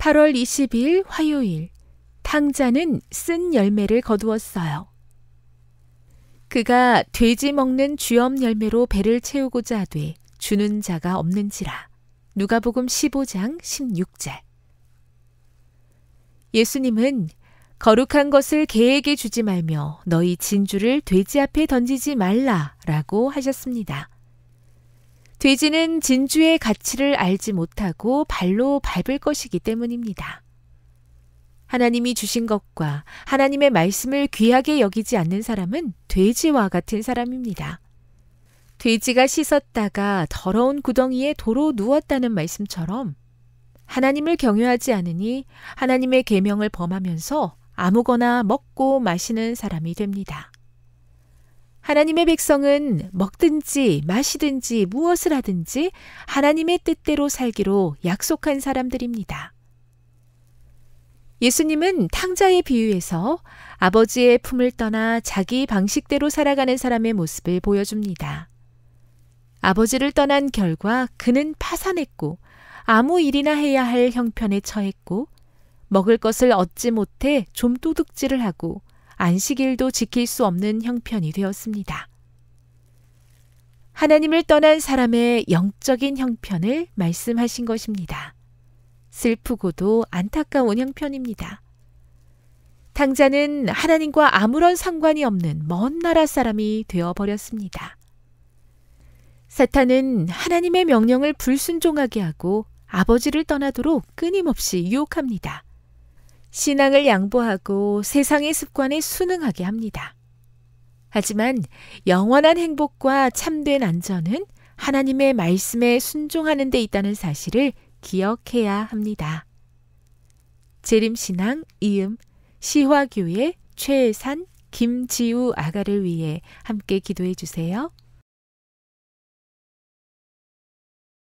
8월 2 0일 화요일, 탕자는 쓴 열매를 거두었어요. 그가 돼지 먹는 쥐엄 열매로 배를 채우고자 하되 주는 자가 없는지라. 누가복음 15장 16절. 예수님은 거룩한 것을 개에게 주지 말며 너희 진주를 돼지 앞에 던지지 말라라고 하셨습니다. 돼지는 진주의 가치를 알지 못하고 발로 밟을 것이기 때문입니다. 하나님이 주신 것과 하나님의 말씀을 귀하게 여기지 않는 사람은 돼지와 같은 사람입니다. 돼지가 씻었다가 더러운 구덩이에 도로 누웠다는 말씀처럼 하나님을 경외하지 않으니 하나님의 계명을 범하면서 아무거나 먹고 마시는 사람이 됩니다. 하나님의 백성은 먹든지 마시든지 무엇을 하든지 하나님의 뜻대로 살기로 약속한 사람들입니다. 예수님은 탕자의 비유에서 아버지의 품을 떠나 자기 방식대로 살아가는 사람의 모습을 보여줍니다. 아버지를 떠난 결과 그는 파산했고 아무 일이나 해야 할 형편에 처했고 먹을 것을 얻지 못해 좀도둑질을 하고 안식일도 지킬 수 없는 형편이 되었습니다. 하나님을 떠난 사람의 영적인 형편을 말씀하신 것입니다. 슬프고도 안타까운 형편입니다. 당자는 하나님과 아무런 상관이 없는 먼 나라 사람이 되어버렸습니다. 사탄은 하나님의 명령을 불순종하게 하고 아버지를 떠나도록 끊임없이 유혹합니다. 신앙을 양보하고 세상의 습관에 순응하게 합니다. 하지만 영원한 행복과 참된 안전은 하나님의 말씀에 순종하는 데 있다는 사실을 기억해야 합니다. 재림신앙 이음 시화교회 최산 김지우 아가를 위해 함께 기도해 주세요.